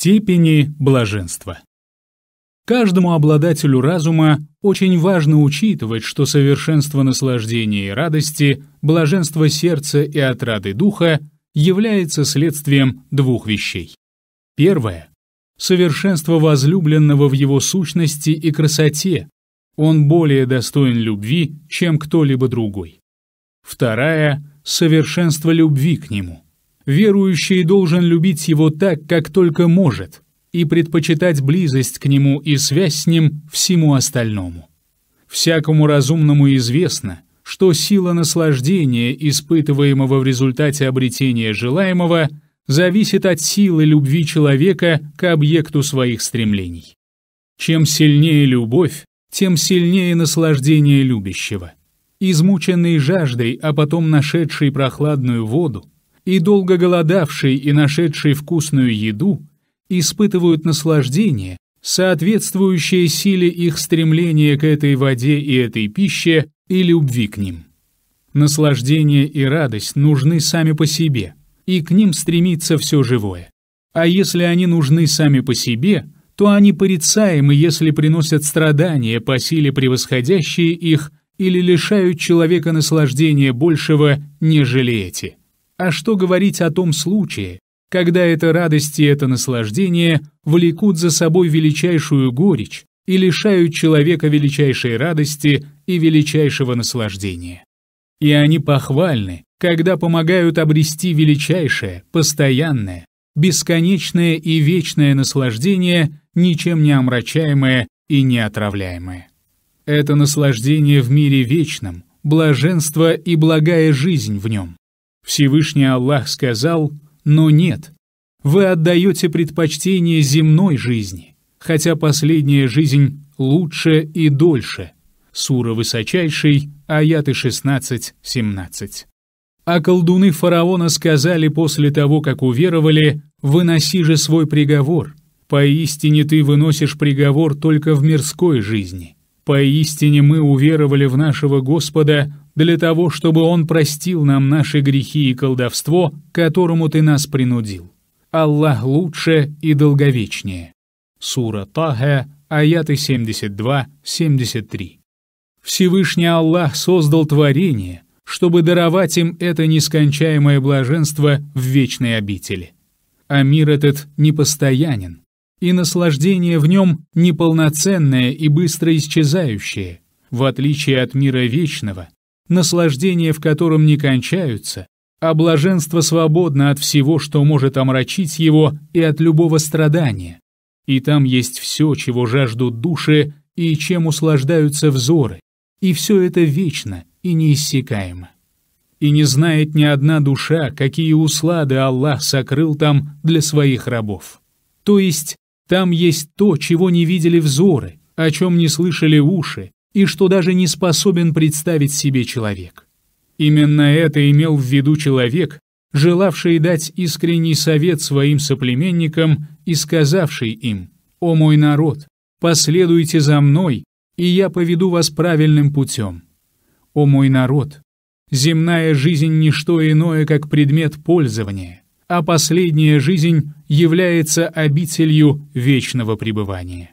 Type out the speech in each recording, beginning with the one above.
степени блаженства. Каждому обладателю разума очень важно учитывать, что совершенство наслаждения и радости, блаженство сердца и отрады духа является следствием двух вещей. Первое — совершенство возлюбленного в его сущности и красоте. Он более достоин любви, чем кто-либо другой. второе, совершенство любви к нему — верующий должен любить его так, как только может, и предпочитать близость к нему и связь с ним всему остальному. Всякому разумному известно, что сила наслаждения, испытываемого в результате обретения желаемого, зависит от силы любви человека к объекту своих стремлений. Чем сильнее любовь, тем сильнее наслаждение любящего. Измученный жаждой, а потом нашедший прохладную воду, и долго голодавший и нашедший вкусную еду испытывают наслаждение, соответствующее силе их стремления к этой воде и этой пище и любви к ним. Наслаждение и радость нужны сами по себе, и к ним стремится все живое. А если они нужны сами по себе, то они порицаемы, если приносят страдания по силе превосходящие их или лишают человека наслаждения большего, нежели эти. А что говорить о том случае, когда эта радость и это наслаждение влекут за собой величайшую горечь и лишают человека величайшей радости и величайшего наслаждения. И они похвальны, когда помогают обрести величайшее, постоянное, бесконечное и вечное наслаждение, ничем не омрачаемое и не отравляемое. Это наслаждение в мире вечном, блаженство и благая жизнь в нем. Всевышний Аллах сказал, но нет, вы отдаете предпочтение земной жизни, хотя последняя жизнь лучше и дольше. Сура Высочайший, аяты 16-17. А колдуны фараона сказали после того, как уверовали, «Выноси же свой приговор. Поистине ты выносишь приговор только в мирской жизни. Поистине мы уверовали в нашего Господа для того, чтобы Он простил нам наши грехи и колдовство, которому Ты нас принудил. Аллах лучше и долговечнее. Сура Таха, аяты 72-73. Всевышний Аллах создал творение, чтобы даровать им это нескончаемое блаженство в вечной обители. А мир этот непостоянен, и наслаждение в нем неполноценное и быстро исчезающее, в отличие от мира вечного, наслаждение в котором не кончаются, а блаженство свободно от всего, что может омрачить его и от любого страдания. И там есть все, чего жаждут души и чем услаждаются взоры, и все это вечно и неиссякаемо. И не знает ни одна душа, какие услады Аллах сокрыл там для своих рабов. То есть там есть то, чего не видели взоры, о чем не слышали уши, и что даже не способен представить себе человек. Именно это имел в виду человек, желавший дать искренний совет своим соплеменникам и сказавший им «О мой народ, последуйте за мной, и я поведу вас правильным путем. О мой народ, земная жизнь — ничто иное, как предмет пользования, а последняя жизнь является обителью вечного пребывания.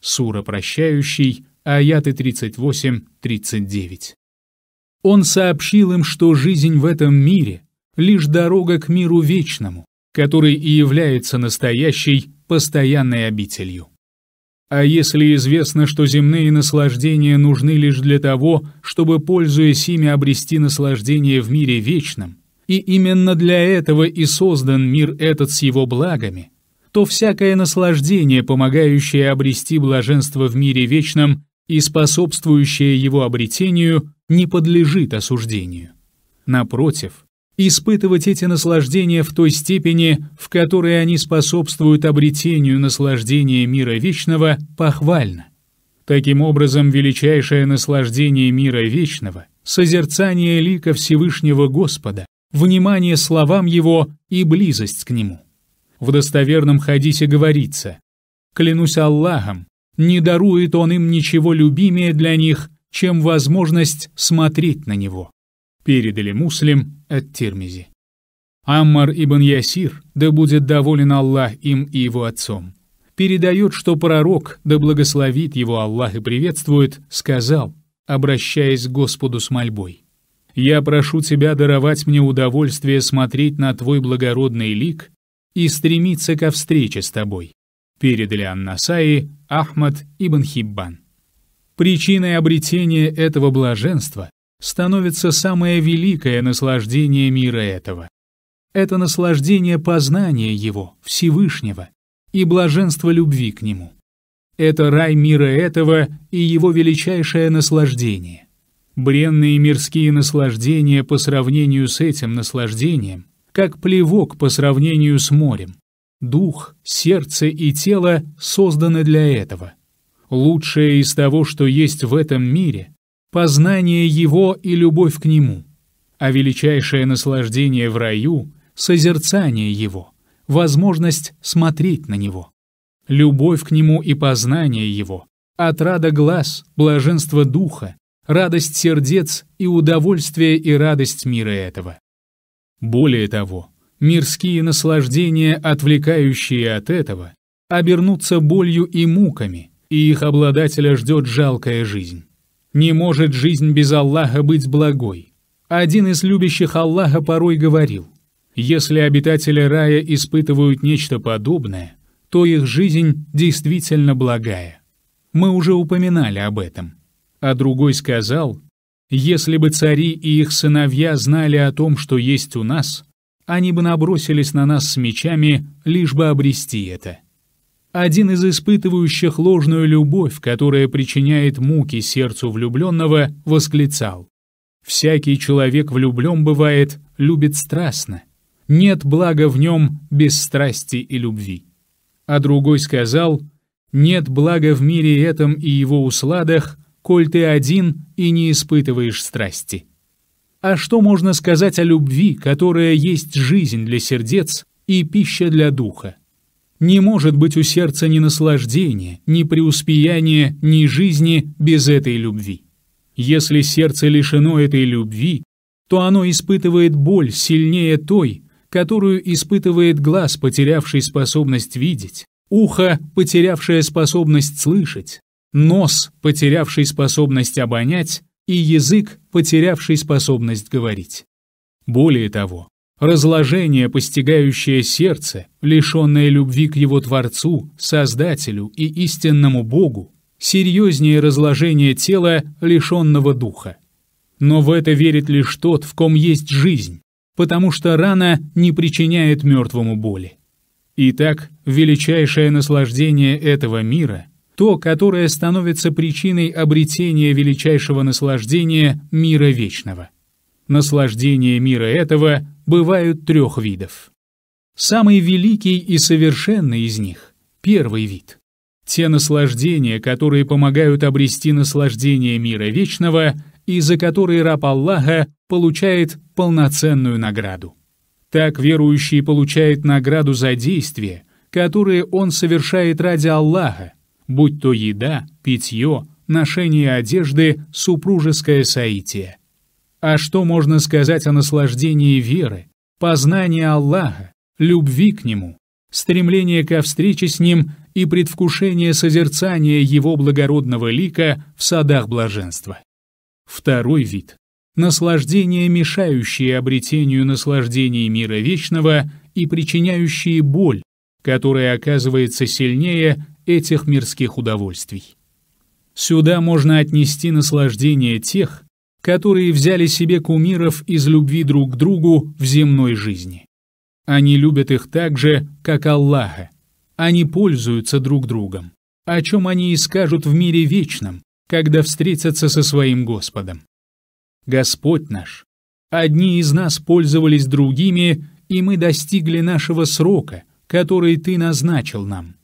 Сура прощающий, аяты 38-39. Он сообщил им, что жизнь в этом мире — лишь дорога к миру вечному, который и является настоящей, постоянной обителью. А если известно, что земные наслаждения нужны лишь для того, чтобы, пользуясь ими, обрести наслаждение в мире вечном, и именно для этого и создан мир этот с его благами, то всякое наслаждение, помогающее обрести блаженство в мире вечном и способствующее его обретению, не подлежит осуждению. Напротив, испытывать эти наслаждения в той степени, в которой они способствуют обретению наслаждения мира вечного, похвально. Таким образом, величайшее наслаждение мира вечного — созерцание лика Всевышнего Господа, внимание словам его и близость к нему. В достоверном хадисе говорится «Клянусь Аллахом, не дарует он им ничего любимее для них, чем возможность смотреть на него». Передали муслим от Термизи. Аммар ибн Ясир, да будет доволен Аллах им и его отцом, передает, что пророк, да благословит его Аллах и приветствует, сказал, обращаясь к Господу с мольбой я прошу тебя даровать мне удовольствие смотреть на твой благородный лик и стремиться ко встрече с тобой», передали Аннасаи Ахмад ибн Хиббан. Причиной обретения этого блаженства становится самое великое наслаждение мира этого. Это наслаждение познания его, Всевышнего, и блаженство любви к нему. Это рай мира этого и его величайшее наслаждение. Бренные мирские наслаждения по сравнению с этим наслаждением, как плевок по сравнению с морем. Дух, сердце и тело созданы для этого. Лучшее из того, что есть в этом мире — познание его и любовь к нему. А величайшее наслаждение в раю — созерцание его, возможность смотреть на него. Любовь к нему и познание его, отрада глаз, блаженство духа, радость сердец и удовольствие и радость мира этого. Более того, мирские наслаждения, отвлекающие от этого, обернутся болью и муками, и их обладателя ждет жалкая жизнь. Не может жизнь без Аллаха быть благой. Один из любящих Аллаха порой говорил, «Если обитатели рая испытывают нечто подобное, то их жизнь действительно благая». Мы уже упоминали об этом. А другой сказал, «Если бы цари и их сыновья знали о том, что есть у нас, они бы набросились на нас с мечами, лишь бы обрести это». Один из испытывающих ложную любовь, которая причиняет муки сердцу влюбленного, восклицал, «Всякий человек влюблен бывает, любит страстно. Нет блага в нем без страсти и любви». А другой сказал, «Нет блага в мире этом и его усладах, коль ты один и не испытываешь страсти. А что можно сказать о любви, которая есть жизнь для сердец и пища для духа? Не может быть у сердца ни наслаждения, ни преуспеяния, ни жизни без этой любви. Если сердце лишено этой любви, то оно испытывает боль сильнее той, которую испытывает глаз, потерявший способность видеть, ухо, потерявшее способность слышать, нос, потерявший способность обонять, и язык, потерявший способность говорить. Более того, разложение, постигающее сердце, лишенное любви к его Творцу, Создателю и истинному Богу, серьезнее разложение тела, лишенного духа. Но в это верит лишь тот, в ком есть жизнь, потому что рана не причиняет мертвому боли. Итак, величайшее наслаждение этого мира — то, которое становится причиной обретения величайшего наслаждения мира вечного. Наслаждения мира этого бывают трех видов. Самый великий и совершенный из них — первый вид. Те наслаждения, которые помогают обрести наслаждение мира вечного и за которые раб Аллаха получает полноценную награду. Так верующий получает награду за действия, которые он совершает ради Аллаха, будь то еда, питье, ношение одежды, супружеское соитие. А что можно сказать о наслаждении веры, познании Аллаха, любви к Нему, стремлении ко встрече с Ним и предвкушении созерцания Его благородного лика в садах блаженства? Второй вид — наслаждение, мешающее обретению наслаждений мира вечного и причиняющие боль, которая оказывается сильнее этих мирских удовольствий. Сюда можно отнести наслаждение тех, которые взяли себе кумиров из любви друг к другу в земной жизни. Они любят их так же, как Аллаха. Они пользуются друг другом, о чем они и скажут в мире вечном, когда встретятся со своим Господом. Господь наш, одни из нас пользовались другими, и мы достигли нашего срока, который Ты назначил нам.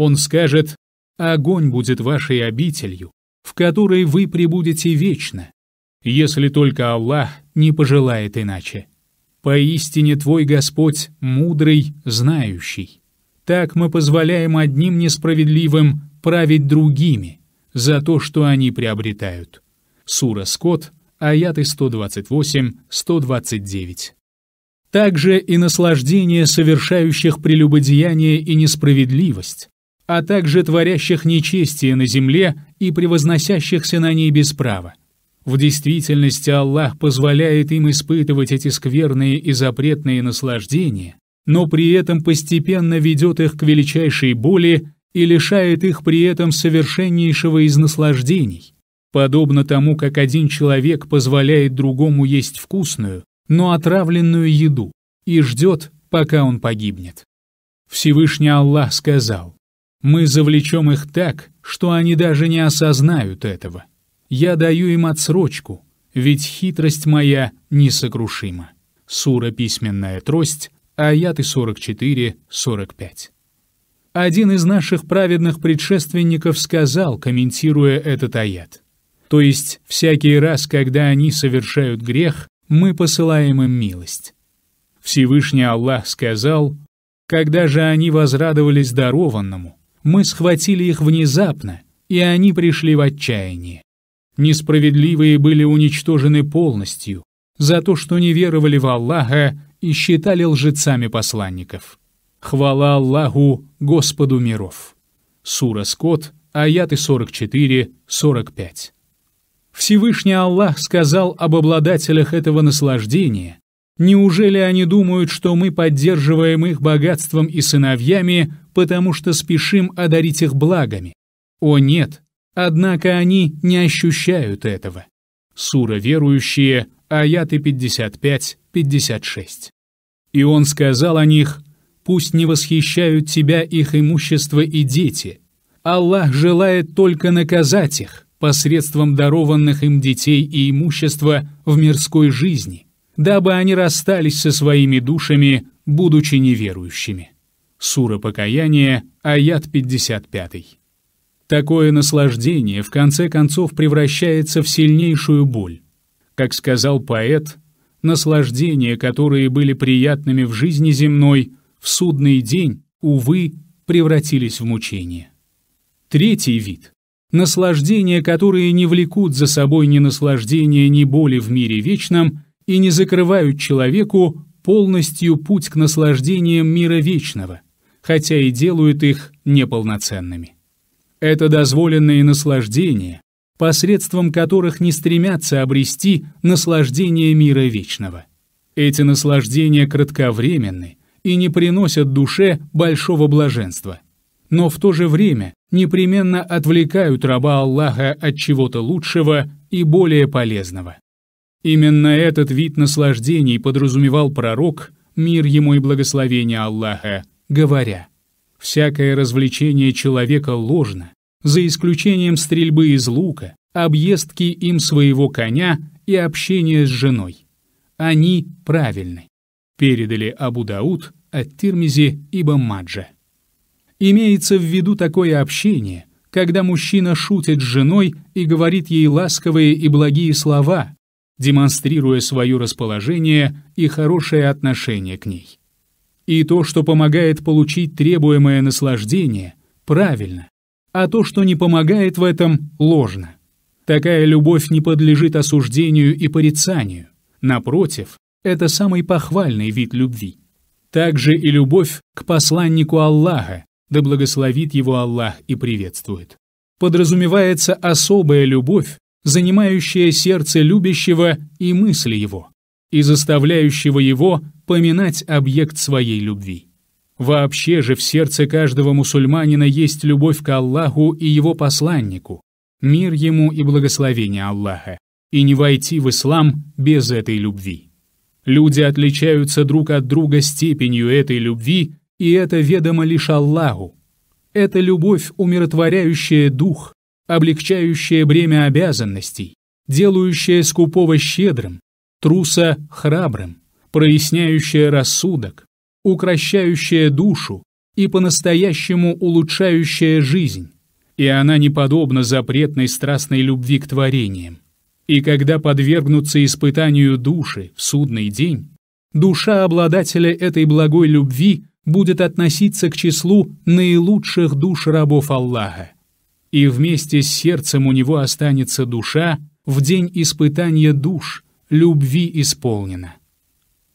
Он скажет «Огонь будет вашей обителью, в которой вы пребудете вечно, если только Аллах не пожелает иначе. Поистине твой Господь мудрый, знающий. Так мы позволяем одним несправедливым править другими за то, что они приобретают». Сура Скот, аяты 128-129. Также и наслаждение совершающих прелюбодеяние и несправедливость, а также творящих нечестие на земле и превозносящихся на ней без права. В действительности Аллах позволяет им испытывать эти скверные и запретные наслаждения, но при этом постепенно ведет их к величайшей боли и лишает их при этом совершеннейшего из наслаждений, подобно тому, как один человек позволяет другому есть вкусную, но отравленную еду и ждет, пока он погибнет. Всевышний Аллах сказал, мы завлечем их так, что они даже не осознают этого. Я даю им отсрочку, ведь хитрость моя несокрушима. Сура «Письменная трость», аяты 44-45. Один из наших праведных предшественников сказал, комментируя этот аят, «То есть всякий раз, когда они совершают грех, мы посылаем им милость». Всевышний Аллах сказал, «Когда же они возрадовались дарованному, мы схватили их внезапно, и они пришли в отчаяние. Несправедливые были уничтожены полностью за то, что не веровали в Аллаха и считали лжецами посланников. Хвала Аллаху, Господу миров. Сура Скот, аяты 44-45. Всевышний Аллах сказал об обладателях этого наслаждения, Неужели они думают, что мы поддерживаем их богатством и сыновьями, потому что спешим одарить их благами? О нет, однако они не ощущают этого. Сура верующие, аяты 55-56. И он сказал о них, «Пусть не восхищают тебя их имущество и дети. Аллах желает только наказать их посредством дарованных им детей и имущества в мирской жизни, дабы они расстались со своими душами, будучи неверующими. Сура Покаяния, аят 55. Такое наслаждение в конце концов превращается в сильнейшую боль. Как сказал поэт, наслаждения, которые были приятными в жизни земной, в судный день, увы, превратились в мучение. Третий вид — наслаждения, которые не влекут за собой ни наслаждения, ни боли в мире вечном, и не закрывают человеку полностью путь к наслаждениям мира вечного, хотя и делают их неполноценными. Это дозволенные наслаждения, посредством которых не стремятся обрести наслаждение мира вечного. Эти наслаждения кратковременны и не приносят душе большого блаженства, но в то же время непременно отвлекают раба Аллаха от чего-то лучшего и более полезного. Именно этот вид наслаждений подразумевал пророк, мир ему и благословение Аллаха, говоря, «Всякое развлечение человека ложно, за исключением стрельбы из лука, объездки им своего коня и общения с женой. Они правильны», — передали Абу Дауд от Тирмизи ибн Маджа. Имеется в виду такое общение, когда мужчина шутит с женой и говорит ей ласковые и благие слова — демонстрируя свое расположение и хорошее отношение к ней. И то, что помогает получить требуемое наслаждение, правильно, а то, что не помогает в этом, ложно. Такая любовь не подлежит осуждению и порицанию. Напротив, это самый похвальный вид любви. Также и любовь к посланнику Аллаха, да благословит его Аллах и приветствует. Подразумевается особая любовь, занимающее сердце любящего и мысли его, и заставляющего его поминать объект своей любви. Вообще же в сердце каждого мусульманина есть любовь к Аллаху и его посланнику, мир ему и благословение Аллаха, и не войти в ислам без этой любви. Люди отличаются друг от друга степенью этой любви, и это ведомо лишь Аллаху. Это любовь, умиротворяющая дух, облегчающее бремя обязанностей, делающее скупого щедрым, труса храбрым, проясняющее рассудок, укращающее душу и по-настоящему улучшающее жизнь, и она не подобна запретной страстной любви к творениям. И когда подвергнутся испытанию души в судный день, душа обладателя этой благой любви будет относиться к числу наилучших душ рабов Аллаха и вместе с сердцем у него останется душа, в день испытания душ, любви исполнена.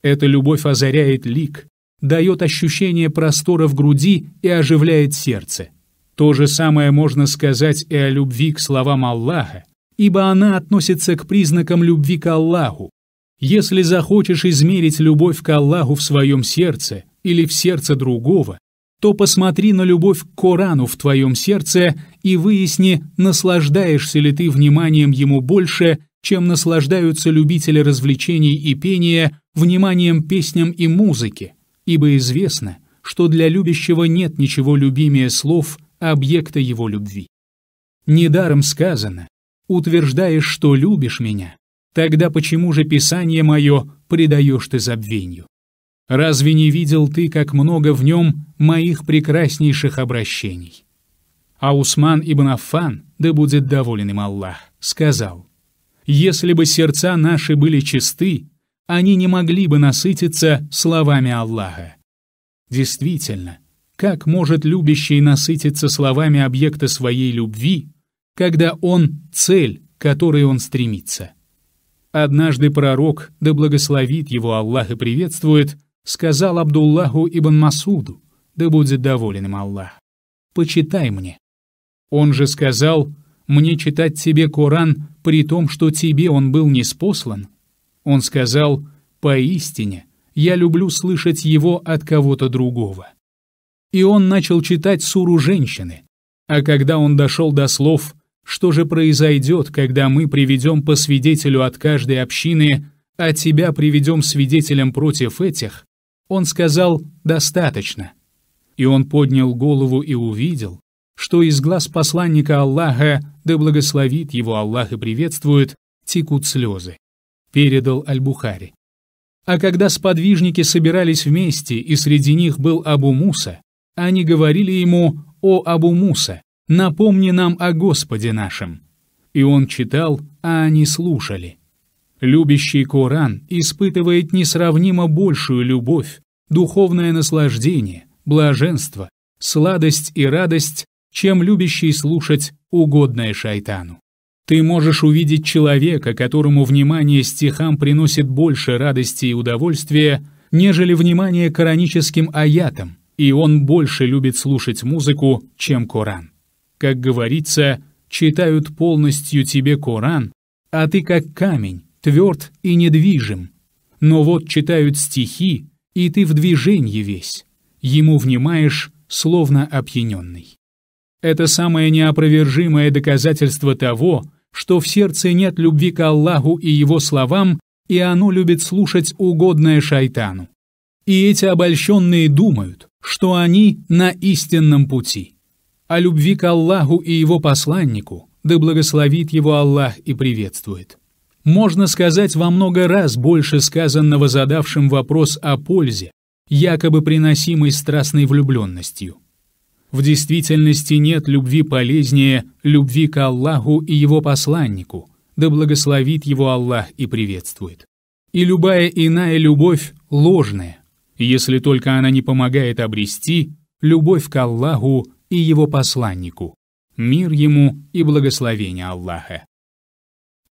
Эта любовь озаряет лик, дает ощущение простора в груди и оживляет сердце. То же самое можно сказать и о любви к словам Аллаха, ибо она относится к признакам любви к Аллаху. Если захочешь измерить любовь к Аллаху в своем сердце или в сердце другого, то посмотри на любовь к Корану в твоем сердце и выясни, наслаждаешься ли ты вниманием ему больше, чем наслаждаются любители развлечений и пения вниманием песням и музыке, ибо известно, что для любящего нет ничего любимее слов объекта его любви. Недаром сказано «Утверждаешь, что любишь меня, тогда почему же Писание мое предаешь ты забвению? Разве не видел ты, как много в нем моих прекраснейших обращений?» А Усман ибн Аффан, да будет доволен им Аллах, сказал, «Если бы сердца наши были чисты, они не могли бы насытиться словами Аллаха». Действительно, как может любящий насытиться словами объекта своей любви, когда он — цель, к которой он стремится? Однажды пророк, да благословит его Аллах и приветствует, сказал Абдуллаху ибн Масуду, да будет доволен им Аллах, «Почитай мне, он же сказал «Мне читать тебе Коран, при том, что тебе он был не неспослан». Он сказал «Поистине, я люблю слышать его от кого-то другого». И он начал читать суру женщины. А когда он дошел до слов «Что же произойдет, когда мы приведем по свидетелю от каждой общины, а тебя приведем свидетелем против этих», он сказал «Достаточно». И он поднял голову и увидел, что из глаз посланника Аллаха, да благословит его Аллах и приветствует, текут слезы, передал Аль-Бухари. А когда сподвижники собирались вместе, и среди них был Абу Муса, они говорили ему «О Абу Муса, напомни нам о Господе нашем». И он читал, а они слушали. Любящий Коран испытывает несравнимо большую любовь, духовное наслаждение, блаженство, сладость и радость чем любящий слушать угодное шайтану. Ты можешь увидеть человека, которому внимание стихам приносит больше радости и удовольствия, нежели внимание кораническим аятам, и он больше любит слушать музыку, чем Коран. Как говорится, читают полностью тебе Коран, а ты как камень, тверд и недвижим. Но вот читают стихи, и ты в движении весь. Ему внимаешь, словно опьяненный. Это самое неопровержимое доказательство того, что в сердце нет любви к Аллаху и его словам, и оно любит слушать угодное шайтану. И эти обольщенные думают, что они на истинном пути. О а любви к Аллаху и его посланнику, да благословит его Аллах и приветствует. Можно сказать во много раз больше сказанного задавшим вопрос о пользе, якобы приносимой страстной влюбленностью. В действительности нет любви полезнее любви к Аллаху и его посланнику, да благословит его Аллах и приветствует. И любая иная любовь ложная, если только она не помогает обрести любовь к Аллаху и его посланнику, мир ему и благословение Аллаха.